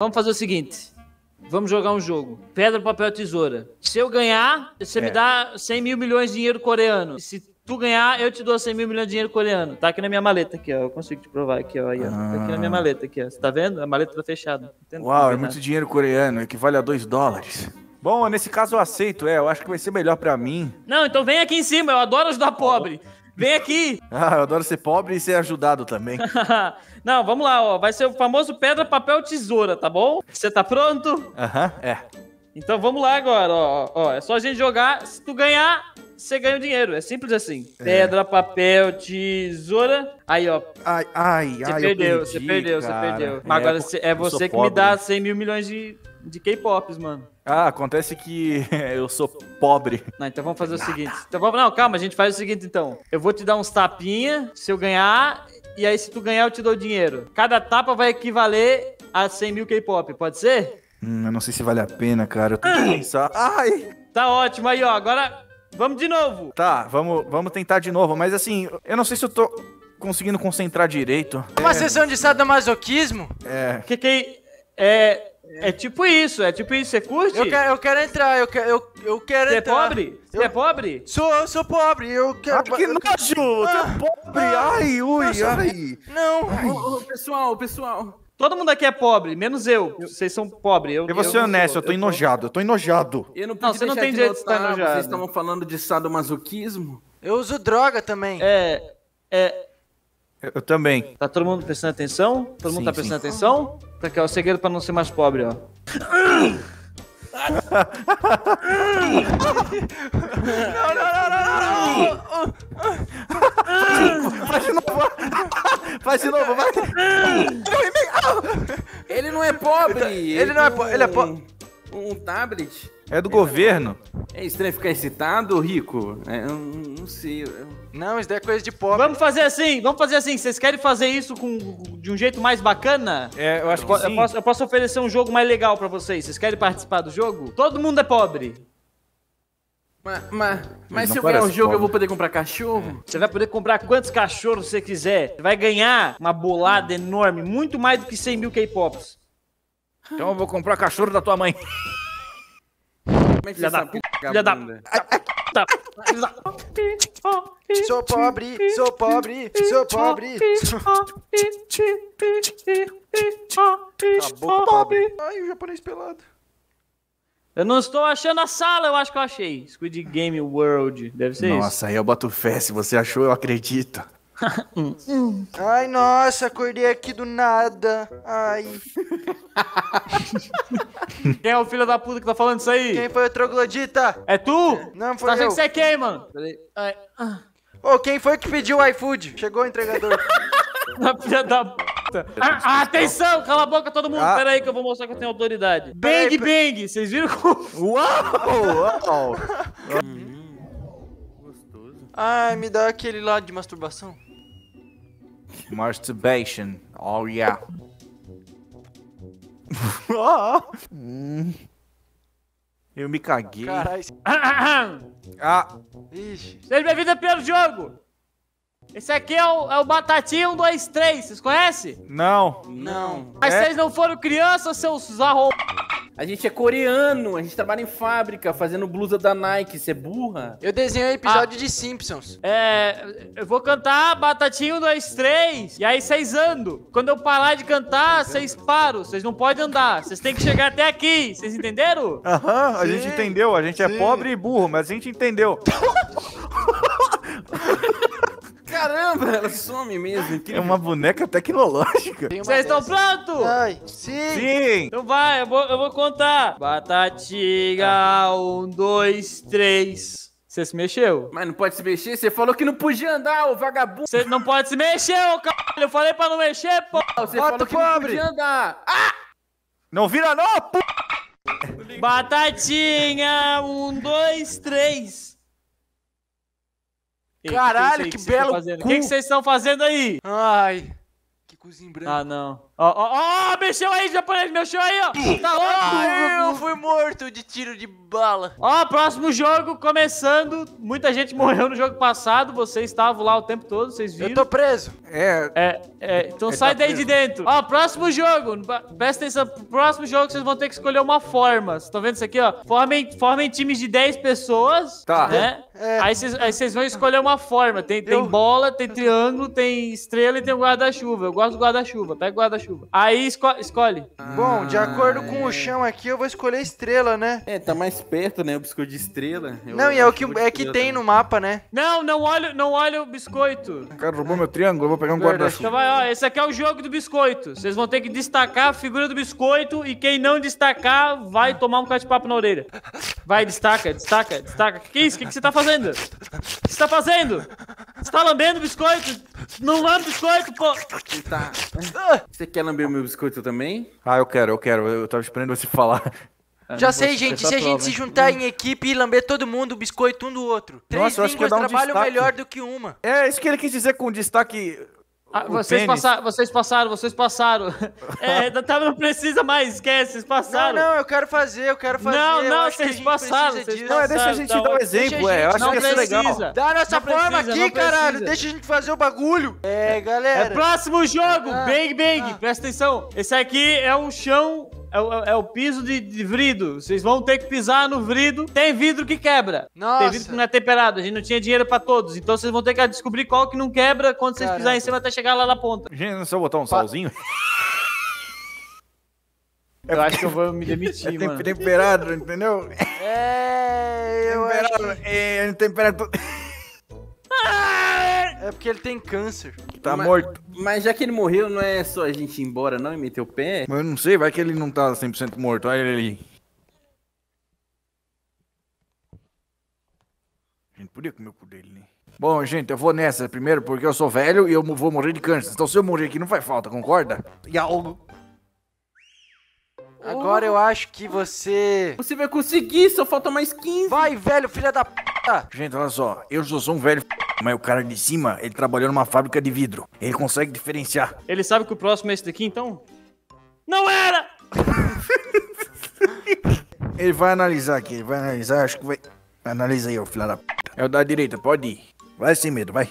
Vamos fazer o seguinte. Vamos jogar um jogo. Pedra, papel, tesoura. Se eu ganhar, você é. me dá 100 mil milhões de dinheiro coreano. Se tu ganhar, eu te dou 100 mil milhões de dinheiro coreano. Tá aqui na minha maleta, aqui, ó. Eu consigo te provar aqui, ó. Aí, ó. Tá aqui na minha ah. maleta, aqui, ó. Você tá vendo? A maleta tá fechada. Uau, é muito dinheiro coreano. Equivale a 2 dólares. Bom, nesse caso eu aceito, é. Eu acho que vai ser melhor para mim. Não, então vem aqui em cima. Eu adoro ajudar pobre. Oh. Vem aqui! Ah, eu adoro ser pobre e ser ajudado também. Não, vamos lá, ó. Vai ser o famoso pedra, papel, tesoura, tá bom? Você tá pronto? Aham, é. Então vamos lá agora, ó, ó. É só a gente jogar. Se tu ganhar, você ganha o dinheiro. É simples assim. É. Pedra, papel, tesoura. Aí, ó. Ai, ai, você ai. Perdeu, você perdeu, você perdeu. Mas é, agora é você que pobre. me dá 100 mil milhões de, de K-pops, mano. Ah, acontece que eu sou pobre. Não, então vamos fazer o seguinte. Então vamos, não, calma, a gente faz o seguinte então. Eu vou te dar uns tapinha, se eu ganhar, e aí se tu ganhar eu te dou dinheiro. Cada tapa vai equivaler a 100 mil K-pop, pode ser? Hum, eu não sei se vale a pena, cara. Eu tô ah! pensando. Ai! Tá ótimo aí, ó. Agora Vamos de novo! Tá, vamos, vamos tentar de novo, mas assim, eu não sei se eu tô conseguindo concentrar direito. É uma sessão de sadomasoquismo? É. Que que é, é, é tipo isso, é tipo isso, você curte? Eu quero, eu quero entrar, eu quero, eu, eu quero entrar. Você é pobre? Você é eu... é pobre? Sou, eu sou pobre, eu quero... Ah, que nojo! Você é ah, é pobre, ah, ai, ui, ai. Não, ai. pessoal, pessoal... Todo mundo aqui é pobre, menos eu. Vocês são pobres. Eu, eu vou ser eu honesto, sou. eu tô enojado, eu tô enojado. Eu não, não você não tem direito de estar enojado. Vocês estavam falando de sadomasoquismo? Eu uso droga também. É, é... Eu, eu também. Tá todo mundo prestando atenção? Todo sim, mundo tá prestando sim. atenção? aqui, ó, é o segredo pra não ser mais pobre, ó. não, não, não, não, não! pobre. Ele, então, ele não é, pobre. ele é pobre. Um, um tablet. É do governo. É estranho ficar excitado, Rico? É, eu não sei. Eu... Não, isso daí é coisa de pobre. Vamos fazer assim, vamos fazer assim. Vocês querem fazer isso com, de um jeito mais bacana? É, eu acho eu, que sim. Eu posso, eu posso oferecer um jogo mais legal para vocês. Vocês querem participar do jogo? Todo mundo é pobre. Mas, mas, mas se eu ganhar um jogo, pobre. eu vou poder comprar cachorro? É. Você vai poder comprar quantos cachorros você quiser. Você vai ganhar uma bolada enorme, muito mais do que 100 mil K-Pops. Então eu vou comprar cachorro da tua mãe. Filha da Filha da Sou pobre, sou pobre, sou pobre. boca pobre. Ai, o japonês pelado. Eu não estou achando a sala, eu acho que eu achei. Squid Game World, deve ser Nossa, isso. Nossa, aí eu boto fé. Se você achou, eu acredito. Hum. Ai, nossa, acordei aqui do nada. Ai. Quem é o filho da puta que tá falando isso aí? Quem foi o troglodita? É tu? Não, foi tá eu. Tá achando que você é quem, mano? Peraí. Ah. Ô, oh, quem foi que pediu o iFood? Chegou o entregador. Na filha da puta. Ah, ah, atenção, cala a boca todo mundo. Ah. Pera aí que eu vou mostrar que eu tenho autoridade. Bang, aí, bang. Vocês viram como... Uau, uau. Hum, gostoso. Ai, me dá aquele lado de masturbação. Masturbation. Oh yeah. Eu me caguei. Caralho. Ah. Ixi. Seja bem-vindo ao primeiro jogo. Esse aqui é o, é o Batatinha 1, 2, 3. Vocês conhecem? Não. Não. Mas é... vocês não foram crianças, seus arrombos. A gente é coreano, a gente trabalha em fábrica fazendo blusa da Nike, você é burra. Eu desenho episódio ah, de Simpsons. É, eu vou cantar Batatinho 2, 3, e aí vocês andam. Quando eu parar de cantar, vocês param, vocês não podem andar, vocês têm que chegar até aqui, vocês entenderam? Aham, a Sim. gente entendeu, a gente é pobre e burro, mas a gente entendeu. Caramba, ela some mesmo. Incrível. É uma boneca tecnológica. Vocês estão prontos? sim. Sim. Então vai, eu vou, eu vou contar. Batatinha, um, dois, três. Você se mexeu? Mas não pode se mexer? Você falou que não podia andar, ô vagabundo. Você não pode se mexer, ô caralho. Eu falei pra não mexer, pô. Você falou que pobre. não podia andar. Ah! Não vira não, p... Batatinha, um, dois, três. Ei, Caralho, que, que, que, belo. O que vocês estão fazendo aí? Ai. Que cozinha branca. Ah, não. Ó, ó, ó, mexeu aí, japonês, mexeu aí, ó. Tá louco? Ah, eu fui morto de tiro de bala. Ó, próximo jogo começando. Muita gente morreu no jogo passado. Vocês estavam lá o tempo todo, vocês viram. Eu tô preso. É. É, é então sai tá daí preso. de dentro. Ó, próximo jogo. Presta atenção. Próximo jogo vocês vão ter que escolher uma forma. Vocês estão vendo isso aqui, ó? Formem, formem times de 10 pessoas. Tá. Né? É. Aí vocês vão escolher uma forma. Tem, tem eu... bola, tem triângulo, tem estrela e tem guarda-chuva. Eu gosto do guarda-chuva. Pega o guarda-chuva. Aí esco escolhe. Ah, Bom, de acordo é. com o chão aqui, eu vou escolher estrela, né? É, tá mais perto, né? O biscoito de estrela. Eu não, e é o que, é que tem também. no mapa, né? Não, não olha, não olha o biscoito. O cara roubou meu triângulo, eu vou pegar um guarda-chuva. Então esse aqui é o jogo do biscoito. Vocês vão ter que destacar a figura do biscoito e quem não destacar vai tomar um cate-papo na orelha. Vai, destaca, destaca, destaca. Que isso? O que, que você tá fazendo? fazendo? O que você tá fazendo? Você tá lambendo o biscoito? Não lambe o biscoito, pô! Tá. Você quer lamber o meu biscoito também? Ah, eu quero, eu quero. Eu tava esperando você falar. Eu ah, Já sei, gente. Se a gente se juntar em equipe e lamber todo mundo o biscoito um do outro. Nossa, Três línguas um trabalham destaque. melhor do que uma. É, isso que ele quis dizer com destaque ah, vocês, passaram, vocês passaram, vocês passaram. É, tá, não precisa mais, esquece, vocês passaram. Não, não, eu quero fazer, eu quero fazer. Não, não, vocês passaram, vocês Não, é, deixa a gente dar o um exemplo, é, eu acho que é legal. Dá nossa forma precisa, aqui, caralho, deixa a gente fazer o bagulho. É, é, galera. É, próximo jogo, ah, Bang Bang, ah. presta atenção. Esse aqui é um chão é, é o, é o piso de, de, vidro. Vocês vão ter que pisar no vidro. Tem vidro que quebra. Nossa. Tem vidro que não é temperado. A gente não tinha dinheiro pra todos. Então vocês vão ter que descobrir qual que não quebra quando vocês pisarem em cima até chegar lá na ponta. Gente, não eu botar um pa... salzinho? Eu acho que eu vou me demitir, é mano. Temperado, entendeu? É, eu temperado, acho... Que... É, temperado... É porque ele tem câncer. Tá mas, morto. Mas já que ele morreu, não é só a gente ir embora não e meter o pé? Mas eu não sei, vai que ele não tá 100% morto. Olha ele ali. A gente podia comer o cu dele, né? Bom, gente, eu vou nessa primeiro porque eu sou velho e eu vou morrer de câncer. Então se eu morrer aqui não faz falta, concorda? E algo. Agora eu acho que você. Você vai conseguir, só falta mais 15. Vai, velho, filha da p. Gente, olha só, eu sou um velho p. Mas o cara de cima, ele trabalhou numa fábrica de vidro. Ele consegue diferenciar. Ele sabe que o próximo é esse daqui, então? Não era! ele vai analisar aqui, ele vai analisar, acho que vai. Analisa aí, ô filho da p. É o da direita, pode ir. Vai sem medo, vai.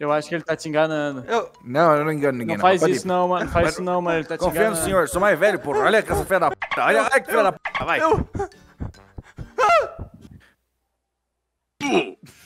Eu acho que ele tá te enganando. Eu... Não, eu não engano ninguém. Não, não. faz isso não, mano. Não faz isso não, mano. Ele tá Confia te enganando. Confia no senhor, sou mais velho, porra. Olha que essa filha da p. Olha, olha que filha da p. Vai. Eu... Ah!